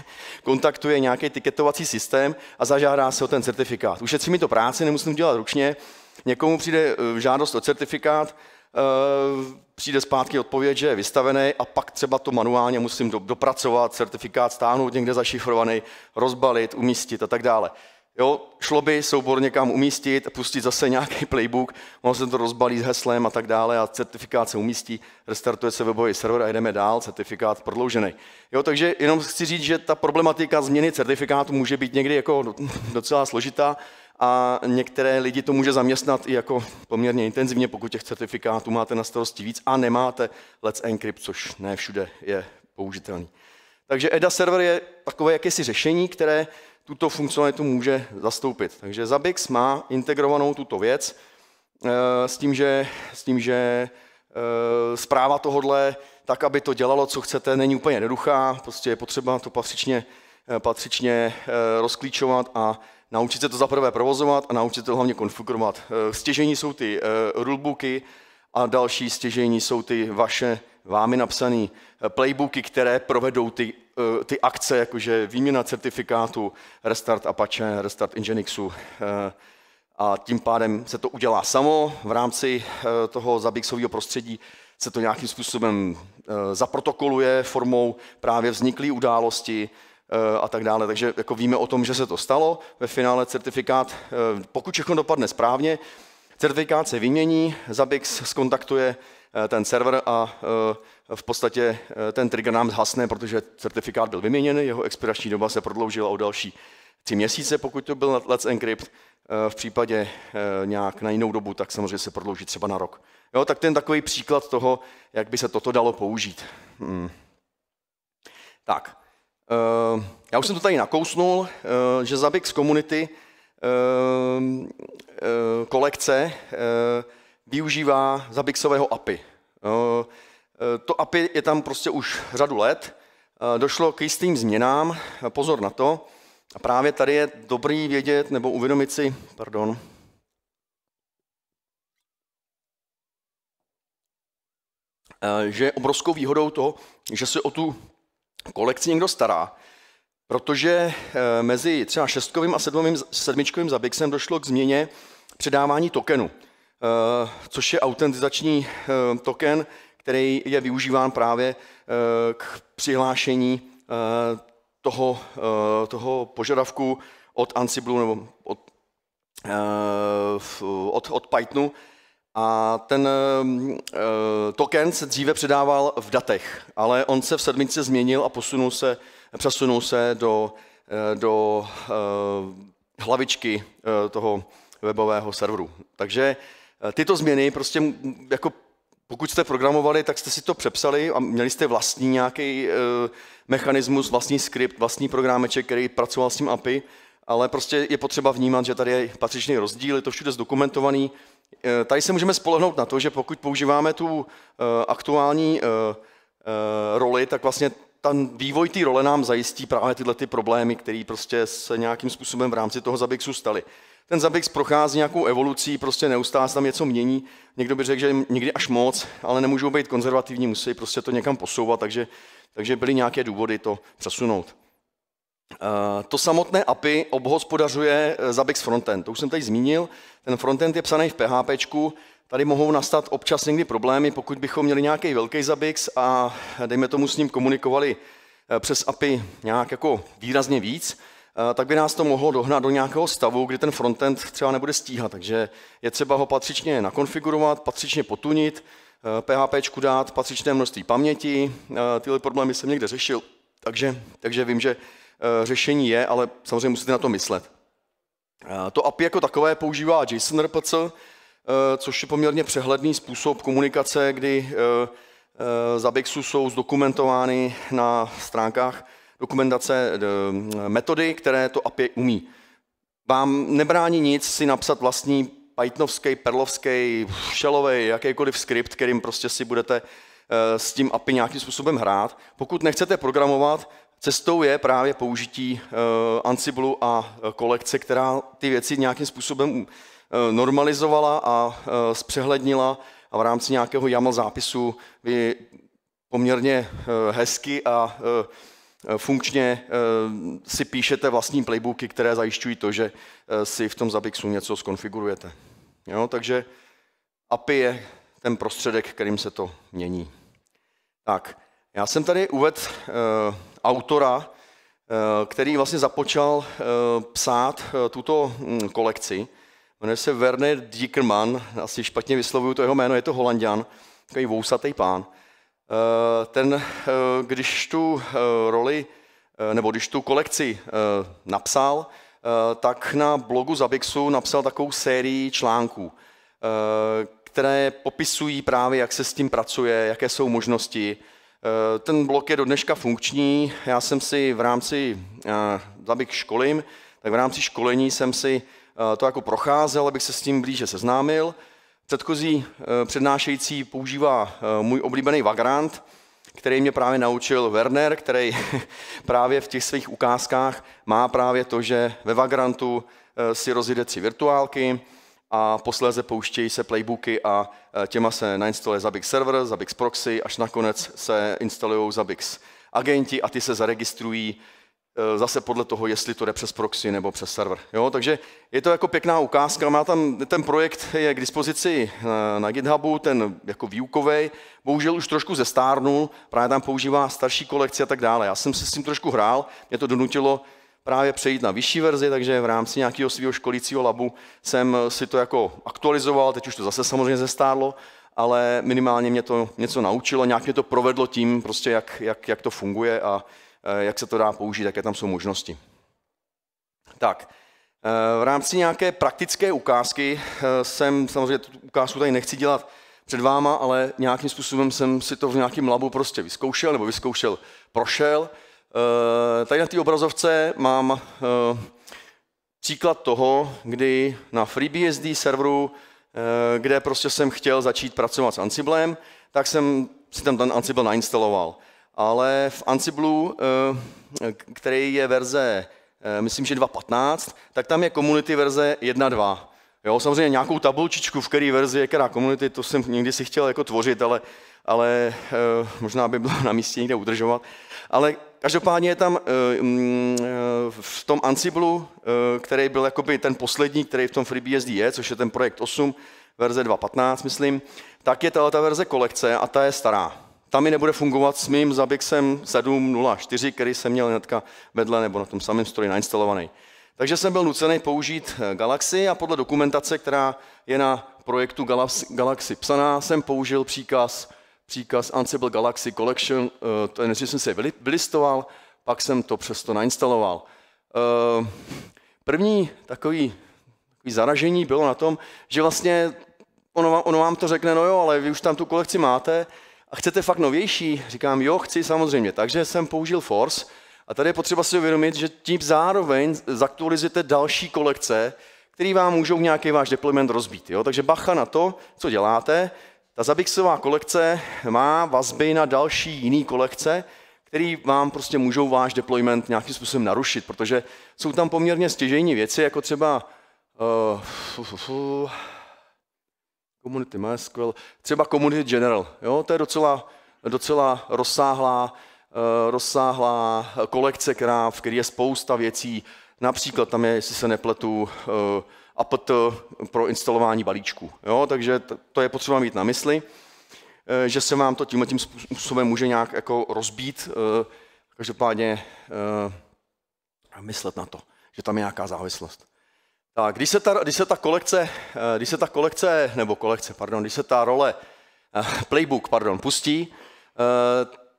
kontaktuje nějaký tiketovací systém a zažádá se o ten certifikát. Ušetří mi to práci, nemusím dělat ručně, někomu přijde eh, žádost o certifikát, Eh, přijde zpátky odpověď, že je vystavený a pak třeba to manuálně musím dopracovat, certifikát stáhnout někde zašifrovaný, rozbalit, umístit a tak dále. Jo, šlo by soubor někam umístit, pustit zase nějaký playbook, ono se to rozbalí s heslem a tak dále a certifikát se umístí, restartuje se webový server a jdeme dál, certifikát prodloužený. Jo, takže jenom chci říct, že ta problematika změny certifikátu může být někdy jako docela složitá, a některé lidi to může zaměstnat i jako poměrně intenzivně, pokud těch certifikátů máte na starosti víc a nemáte Let's Encrypt, což ne všude je použitelný. Takže EDA server je takové jakési řešení, které tuto funkcionalitu může zastoupit. Takže Zabbix má integrovanou tuto věc eh, s tím, že, s tím, že eh, zpráva tohodle, tak, aby to dělalo, co chcete, není úplně jednoduchá. Prostě je potřeba to patřičně, eh, patřičně rozklíčovat a Naučit se to zaprvé provozovat a naučit se to hlavně konfigurovat. Eh, stěžení jsou ty eh, rulebooky a další stěžení jsou ty vaše, vámi napsané eh, playbooky, které provedou ty, ty akce, jakože výměna certifikátu, restart Apache, restart Nginxu. A tím pádem se to udělá samo v rámci toho zabixového prostředí se to nějakým způsobem zaprotokoluje formou právě vzniklé události, Eh, a tak dále. Takže jako víme o tom, že se to stalo. Ve finále certifikát, eh, pokud všechno dopadne správně, certifikát se vymění, Zabix skontaktuje eh, ten server a v podstatě ten trigger nám zhasne, protože certifikát byl vyměněn, jeho expirační doba se prodloužila o další tři měsíce, pokud to byl Let's Encrypt. V případě nějak na jinou dobu, tak samozřejmě se prodlouží třeba na rok. Jo, tak ten takový příklad toho, jak by se toto dalo použít. Hmm. Tak, Eh, já už jsem to tady nakousnul, eh, že Zabik z komunity eh, kolekce využívá Zabixového API. To API je tam prostě už řadu let, došlo k jistým změnám, pozor na to, a právě tady je dobrý vědět nebo uvědomit si, pardon, že obrovskou výhodou to, že se o tu kolekci někdo stará, protože eh, mezi třeba šestkovým a sedmovým, sedmičkovým zabixem došlo k změně předávání tokenu, eh, což je autentizační eh, token, který je využíván právě k přihlášení toho, toho požadavku od Ansible nebo od, od, od Pythonu a ten eh, token se dříve předával v datech, ale on se v sedmice změnil a posunul se, přesunul se do, eh, do eh, hlavičky toho webového serveru. Takže tyto změny prostě jako pokud jste programovali, tak jste si to přepsali a měli jste vlastní nějaký uh, mechanismus, vlastní skript, vlastní programeček, který pracoval s tím API, ale prostě je potřeba vnímat, že tady je patřičný rozdíl, je to všude zdokumentovaný, Eh, tady se můžeme spolehnout na to, že pokud používáme tu eh, aktuální eh, roli, tak vlastně ten vývoj té role nám zajistí právě tyhle ty problémy, které prostě se nějakým způsobem v rámci toho Zabixu staly. Ten Zabix prochází nějakou evolucí, prostě neustále se tam něco mění. Někdo by řekl, že někdy až moc, ale nemůžou být konzervativní, musí prostě to někam posouvat, takže, takže byly nějaké důvody to přesunout. Eh, to samotné API obhospodařuje eh, Zabbix frontend. To už jsem tady zmínil. Ten frontend je psaný v PHP. Tady mohou nastat občas někdy problémy, pokud bychom měli nějaký velký Zabbix a eh, dejme tomu s ním komunikovali přes API nějak jako výrazně víc, tak by nás to mohlo dohnat do nějakého stavu, kdy ten frontend třeba nebude stíhat. Takže je třeba ho patřičně nakonfigurovat, patřičně potunit, PHP dát, patřičné množství paměti. Tyhle problémy jsem někde řešil, takže, takže vím, že Eh, řešení je, ale samozřejmě musíte na to myslet. Eh, to API jako takové používá JSON RPC, eh, což je poměrně přehledný způsob komunikace, kdy za BIXu jsou zdokumentovány na stránkách dokumentace metody, které to API umí. Vám nebrání nic si napsat vlastní Pythonovský, Perlovský, Shellový, jakýkoliv skript, kterým prostě si budete s tím API nějakým způsobem hrát. Pokud nechcete programovat, Cestou je právě použití eh, Ansiblu a eh, kolekce, která ty věci nějakým způsobem eh, normalizovala a zpřehlednila a v rámci nějakého YAML zápisu by poměrně hezky a funkčně si píšete vlastní playbooky, které zajišťují to, že si v tom Zabixu něco skonfigurujete. Jo, takže API je ten prostředek, kterým se to mění. Tak, já jsem tady uvedl uh, autora, uh, který vlastně započal uh, psát uh, tuto um, kolekci. Jmenuje se Werner Diekerman, asi špatně vyslovuju to jeho jméno, je to holanděn, takový vousatý pán. Ten, když tu roli, nebo když tu kolekci napsal, tak na blogu Zabixu napsal takovou sérii článků, které popisují právě, jak se s tím pracuje, jaké jsou možnosti, Eh, ten blok je do dneška funkční. Já jsem si v rámci, zabik eh, školím, tak v rámci školení jsem si eh, to jako procházel, abych se s tím blíže seznámil. Předchozí přednášející používá můj oblíbený Vagrant, který mě právě naučil Werner, který právě v těch svých ukázkách má právě to, že ve Vagrantu si rozjede tři virtuálky, a posléze pouštějí se playbooky a e, těma se nainstaluje Zabbix server, Zabbix proxy, až nakonec se instalují Zabbix agenti a ty se zaregistrují e, zase podle toho, jestli to jde přes proxy nebo přes server. Jo, takže je to jako pěkná ukázka. Má tam, ten projekt je k dispozici na, e, na GitHubu, ten jako výukový. Bohužel už trošku zestárnul, právě tam používá starší kolekci a tak dále. Já jsem se s tím trošku hrál, mě to donutilo právě přejít na vyšší verzi, takže v rámci nějakého svého školícího labu jsem si to jako aktualizoval, teď už to zase samozřejmě zestárlo, ale minimálně mě to něco naučilo, nějak mě to provedlo tím, prostě jak, jak, jak to funguje a eh, jak se to dá použít, jaké tam jsou možnosti. Tak, eh, v rámci nějaké praktické ukázky eh, jsem, samozřejmě tu ukázku tady nechci dělat před váma, ale nějakým způsobem jsem si to v nějakém labu prostě vyzkoušel, nebo vyzkoušel, prošel. Eh, tady na té obrazovce mám eh, příklad toho, kdy na FreeBSD serveru, eh, kde prostě jsem chtěl začít pracovat s Ansiblem, tak jsem si tam ten Ansible nainstaloval. Ale v Ansiblu, který je verze, myslím, že 2.15, tak tam je community verze 1.2. Jo, samozřejmě nějakou tabulčičku, v které verzi je která community, to jsem někdy si chtěl jako tvořit, ale, ale možná by bylo na místě někde udržovat. Ale Každopádně je tam eh, mm, eh, v tom Ansiblu, eh, který byl jakoby ten poslední, který v tom FreeBSD je, což je ten projekt 8, verze 2.15, myslím, tak je ta verze kolekce a ta je stará. Ta mi nebude fungovat s mým Zabixem 7.04, který jsem měl hnedka vedle nebo na tom samém stroji nainstalovaný. Takže jsem byl nucený použít Galaxy a podle dokumentace, která je na projektu Galaxy psaná, jsem použil příkaz příkaz Ansible Galaxy Collection, eh, to je, jsem se vylistoval, pak jsem to přesto nainstaloval. Eh, první takový, takový zaražení bylo na tom, že vlastně ono vám, ono vám to řekne, no jo, ale vy už tam tu kolekci máte a chcete fakt novější? Říkám, jo, chci samozřejmě. Takže jsem použil Force a tady je potřeba si uvědomit, že tím zároveň zaktualizujete další kolekce, který vám můžou nějaký váš deployment rozbít. Jo? Takže bacha na to, co děláte, ta Zabixová kolekce má vazby na další jiný kolekce, který vám prostě můžou váš deployment nějakým způsobem narušit, protože jsou tam poměrně stěžejní věci, jako třeba uh, eh, Community MySQL, třeba Community General. Jo? To je docela, docela rozsáhlá, uh, rozsáhlá kolekce, která, v které je spousta věcí. Například tam je, jestli se nepletu, uh, apt pro instalování balíčků. Jo? Takže to je potřeba mít na mysli, eh, že se vám to tímhle tím způsobem může nějak jako rozbít. Eh, každopádně eh, myslet na to, že tam je nějaká závislost. Tak, když se ta, když se ta kolekce, když se ta kolekce, nebo kolekce, pardon, když se ta role, playbook, pardon, pustí,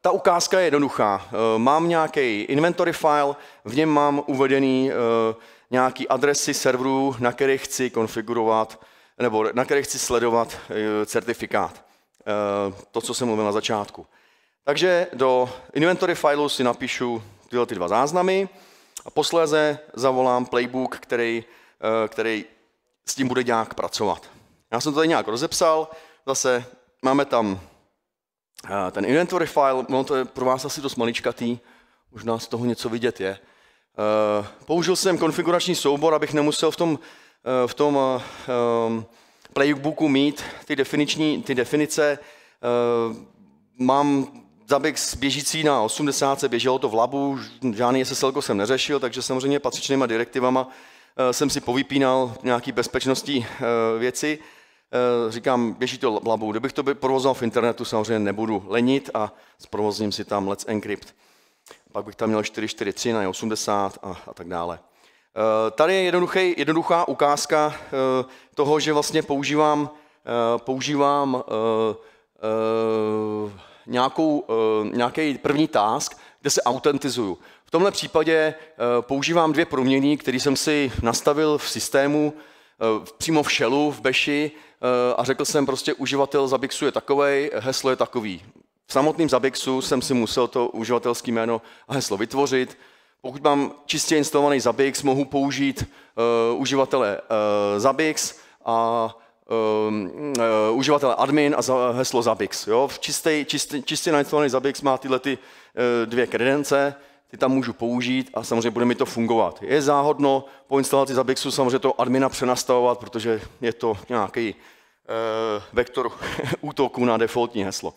ta ukázka je jednoduchá. Mám nějaký inventory file, v něm mám uvedený nějaký adresy serverů, na které chci konfigurovat nebo na které chci sledovat eh, certifikát. Eh, to, co jsem mluvil na začátku. Takže do inventory fileu si napíšu tyhle ty dva záznamy a posléze zavolám playbook, který, eh, který s tím bude nějak pracovat. Já jsem to tady nějak rozepsal, zase máme tam ten inventory file, no to je pro vás asi dost maličkatý, možná z toho něco vidět je, Eh, použil jsem konfigurační soubor, abych nemusel v tom, eh, v tom eh, playbooku mít ty, definiční, ty definice. Mám Zabik běžící na 80, běželo to v labu, žádný SSL jsem neřešil, takže samozřejmě patřičnýma direktivama jsem si povypínal nějaký bezpečnostní věci. Říkám, běží to v labu. Kdybych to provozoval v internetu, samozřejmě nebudu lenit a zprovozním si tam Let's Encrypt pak bych tam měl 4-4-3 na 80 a, a tak dále. Eh, tady je jednoduchá ukázka eh, toho, že vlastně používám, eh, používám nějakou, nějaký první task, kde se autentizuju. V tomhle případě používám dvě proměny, které jsem si nastavil v systému, přímo v shellu, v beši a řekl jsem prostě uživatel zabixuje takovej, heslo je takový v samotném Zabixu jsem si musel to uživatelské jméno a heslo vytvořit. Pokud mám čistě instalovaný Zabbix, mohu použít uh, uživatele uh, eh, Zabbix a um, uh, uživatele admin a za, heslo Zabbix. Jo? V čistý, čistý, čistě nainstalovaný Zabbix má tyhle ty, uh, dvě kredence, ty tam můžu použít a samozřejmě bude mi to fungovat. Je záhodno po instalaci Zabbixu samozřejmě to admina přenastavovat, protože je to nějaký uh, vektor útoku na defaultní heslo.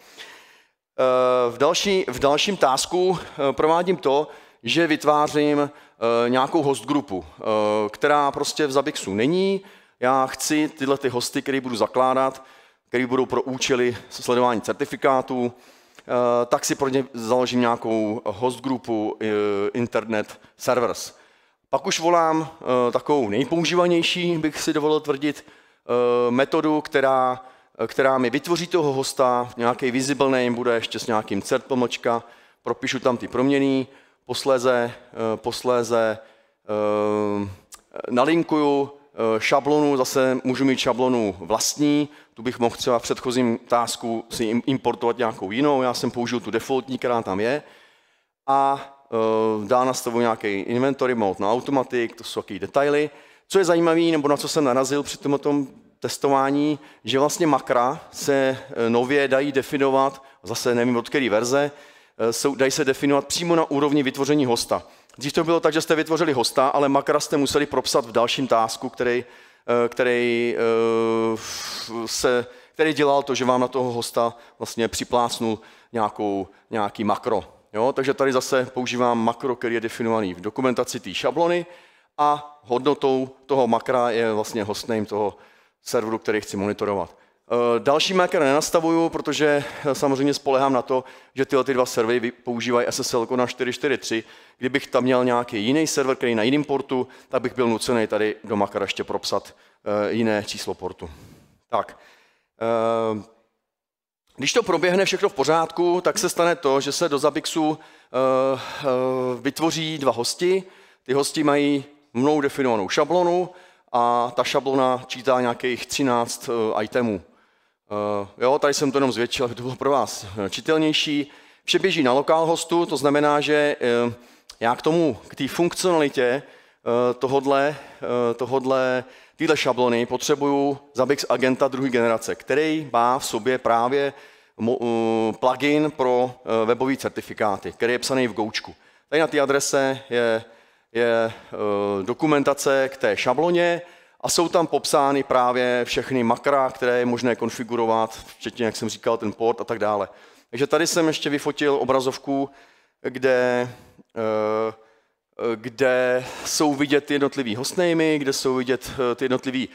Eh, v, další, v dalším tásku eh, provádím to, že vytvářím eh, nějakou hostgrupu, která prostě v Zabixu není. Já chci tyhle ty hosty, které budu zakládat, které budou pro účely sledování certifikátů, tak si pro ně založím nějakou hostgrupu internet servers. Pak už volám takovou nejpoužívanější, bych si dovolil tvrdit, metodu, která která mi vytvoří toho hosta, nějaký visible name bude ještě s nějakým cert pomlčka, propíšu tam ty proměny, posléze, eh, posléze eh, nalinkuju eh, šablonu, zase můžu mít šablonu vlastní, tu bych mohl třeba v předchozím tásku si importovat nějakou jinou, já jsem použil tu defaultní, která tam je, a dá na stavu nějaký inventory mode na automatik, to jsou taky detaily. Co je zajímavé, nebo na co jsem narazil při tom testování, že vlastně makra se e, nově dají definovat, zase nevím od které verze, e, jsou, dají se definovat přímo na úrovni vytvoření hosta. Dřív to bylo tak, že jste vytvořili hosta, ale makra jste museli propsat v dalším tásku, který, e, který, se, který dělal to, že vám na toho hosta vlastně připlácnul nějakou, nějaký makro. Jo? Takže tady zase používám makro, který je definovaný v dokumentaci té šablony a hodnotou toho makra je vlastně hostname toho, serveru, který chci monitorovat. Eh, další maker nenastavuju, protože eh, samozřejmě spolehám na to, že tyhle ty dva servery používají SSL na 4.4.3. Kdybych tam měl nějaký jiný server, který je na jiném portu, tak bych byl nucený tady do makera ještě propsat eh, jiné číslo portu. Tak. Když to proběhne všechno v pořádku, tak se stane to, že se do Zabixu vytvoří dva hosti. Ty hosti mají mnou definovanou šablonu, a ta šablona čítá nějakých 13 eh, itemů. Eh, jo, tady jsem to jenom zvětšil, aby to bylo pro vás eh, čitelnější. Vše běží na lokál hostu, to znamená, že já k tomu, k té funkcionalitě tohodle, tohodle tyhle šablony potřebuju Zabbix Agenta druhé generace, který má v sobě právě plugin pro webové certifikáty, který je psaný v Goučku. Tady na té adrese je je eh, dokumentace k té šabloně a jsou tam popsány právě všechny makra, které je možné konfigurovat, včetně, jak jsem říkal, ten port a tak dále. Takže tady jsem ještě vyfotil obrazovku, kde, eh, eh, kde jsou vidět jednotlivý hostnamy, kde jsou vidět ty jednotlivý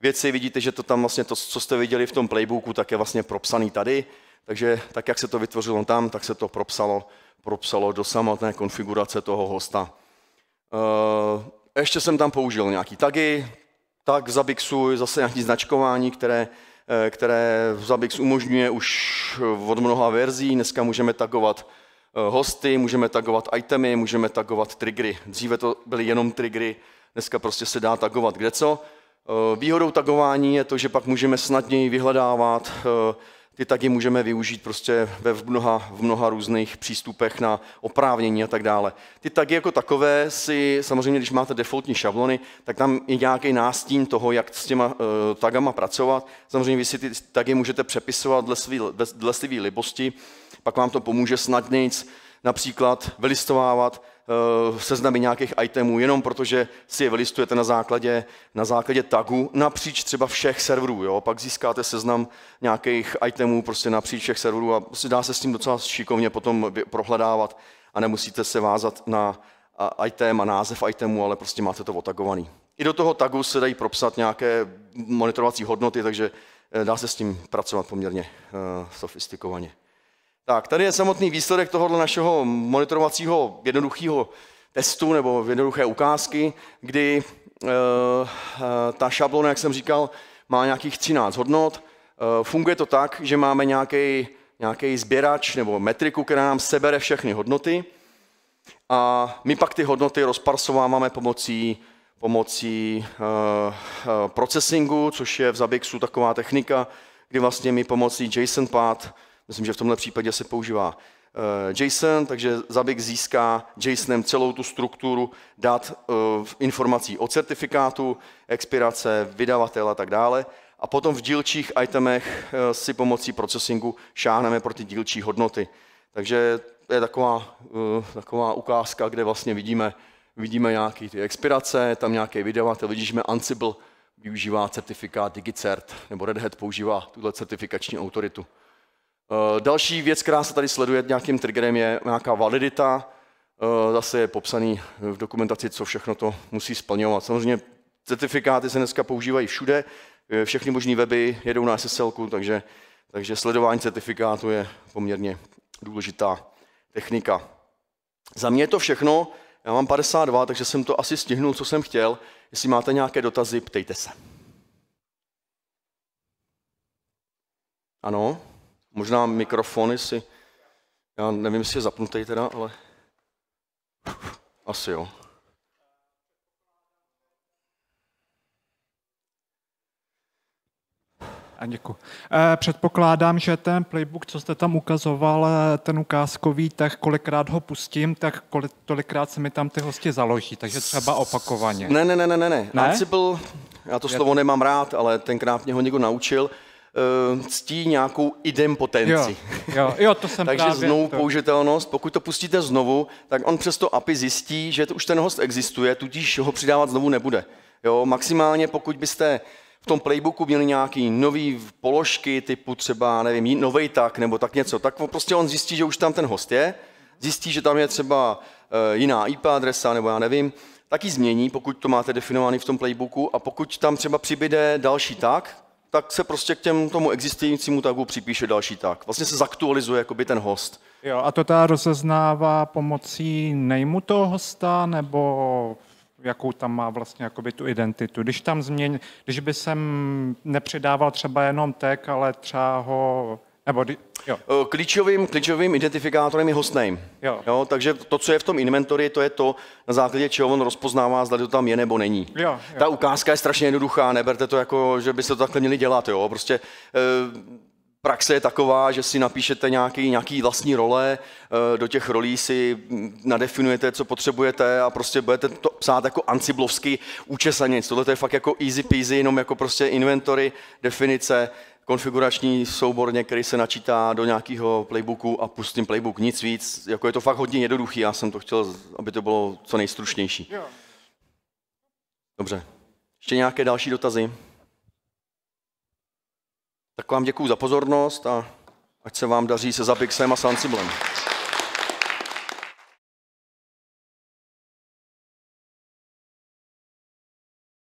věci. Vidíte, že to tam vlastně to, co jste viděli v tom playbooku, tak je vlastně propsaný tady. Takže tak, jak se to vytvořilo tam, tak se to propsalo, propsalo do samotné konfigurace toho hosta. Eh, ještě jsem tam použil nějaký tagy, tak je zase nějaký značkování, které, eh, které Zabix umožňuje už od mnoha verzí. Dneska můžeme tagovat eh, hosty, můžeme tagovat itemy, můžeme tagovat triggery. Dříve to byly jenom triggery, dneska prostě se dá tagovat kde co. Výhodou tagování je to, že pak můžeme snadněji vyhledávat ty taky můžeme využít prostě ve v mnoha, v mnoha různých přístupech na oprávnění a tak dále. Ty tagy jako takové si, samozřejmě když máte defaultní šablony, tak tam je nějaký nástín toho, jak s těma uh, tagama pracovat. Samozřejmě vy si ty tagy můžete přepisovat dle své dle libosti, pak vám to pomůže snadnějc například vylistovávat Eh, seznamy nějakých itemů, jenom protože si je vylistujete na základě, na základě tagu napříč třeba všech serverů. Jo? Pak získáte seznam nějakých itemů prostě napříč všech serverů a prostě dá se s tím docela šikovně potom prohledávat a nemusíte se vázat na item a název itemu, ale prostě máte to otagovaný. I do toho tagu se dají propsat nějaké monitorovací hodnoty, takže eh, dá se s tím pracovat poměrně eh, sofistikovaně. Tak, tady je samotný výsledek tohoto našeho monitorovacího jednoduchého testu nebo jednoduché ukázky, kdy e, ta šablona, jak jsem říkal, má nějakých 13 hodnot. E, funguje to tak, že máme nějaký nějaký sběrač nebo metriku, která nám sebere všechny hodnoty a my pak ty hodnoty rozparsováváme pomocí, pomocí uh, uh, processingu, což je v Zabixu taková technika, kdy vlastně my pomocí JSON path Myslím, že v tomhle případě se používá eh, JSON, takže Zabik získá JSONem celou tu strukturu dat eh, informací o certifikátu, expirace, vydavatel a tak dále. A potom v dílčích itemech eh, si pomocí procesingu šáhneme pro ty dílčí hodnoty. Takže je taková, taková ukázka, kde vlastně vidíme, vidíme nějaké ty expirace, tam nějaký vydavatel, vidíš, že Ansible využívá certifikát DigiCert, nebo Red Hat používá tuhle certifikační autoritu. Eh, další věc, která se tady sleduje nějakým triggerem, je nějaká validita. Eh, zase je popsaný v dokumentaci, co všechno to musí splňovat. Samozřejmě certifikáty se dneska používají všude, eh, všechny možné weby jedou na SSL, takže, takže sledování certifikátu je poměrně důležitá technika. Za mě je to všechno. Já mám 52, takže jsem to asi stihnul, co jsem chtěl. Jestli máte nějaké dotazy, ptejte se. Ano? Možná mikrofony si, já nevím, jestli je zapnutý teda, ale asi jo. A děkuji. Eh, předpokládám, že ten playbook, co jste tam ukazoval, eh, ten ukázkový, tak kolikrát ho pustím, tak kolik, tolikrát se mi tam ty hosti založí, takže třeba opakovaně. Ne, ne, ne, ne, ne. ne? Ansible, já to slovo nemám rád, ale tenkrát mě ho někdo naučil. Eh, ctí nějakou idempotenci. Jo, jo, jo to jsem Takže právě znovu to. použitelnost, pokud to pustíte znovu, tak on přes to API zjistí, že už ten host existuje, tudíž ho přidávat znovu nebude. Jo, maximálně pokud byste v tom playbooku měli nějaký nový položky typu třeba, nevím, novej tak nebo tak něco, tak prostě on zjistí, že už tam ten host je, zjistí, že tam je třeba eh, jiná IP adresa nebo já nevím, tak ji změní, pokud to máte definovaný v tom playbooku a pokud tam třeba přibyde další tak, tak se prostě k těm tomu existujícímu tagu připíše další tag. Vlastně se zaktualizuje jakoby ten host. Jo, a to ta rozeznává pomocí nejmu toho hosta, nebo jakou tam má vlastně jakoby tu identitu. Když tam změň, když by jsem nepřidával třeba jenom tag, ale třeba ho nebo, jo. Eh, klíčovým, klíčovým identifikátorem je hostname. Jo. Jo, takže to, co je v tom inventory, to je to, na základě čeho on rozpoznává, zda to tam je nebo není. Jo, jo. Ta ukázka je strašně jednoduchá, neberte to jako, že byste to takhle měli dělat. Jo. Prostě eh, praxe je taková, že si napíšete nějaký, nějaký vlastní role, eh, do těch rolí si hm, nadefinujete, co potřebujete a prostě budete to psát jako anciblovský účesanic. Tohle je fakt jako easy peasy, jenom jako prostě inventory, definice, konfigurační soubor některý se načítá do nějakého playbooku a pustím playbook, nic víc. Jako je to fakt hodně jednoduchý, já jsem to chtěl, aby to bylo co nejstručnější. Dobře. Ještě nějaké další dotazy? Tak vám děkuji za pozornost a ať se vám daří se Zapixem a Sansiblem.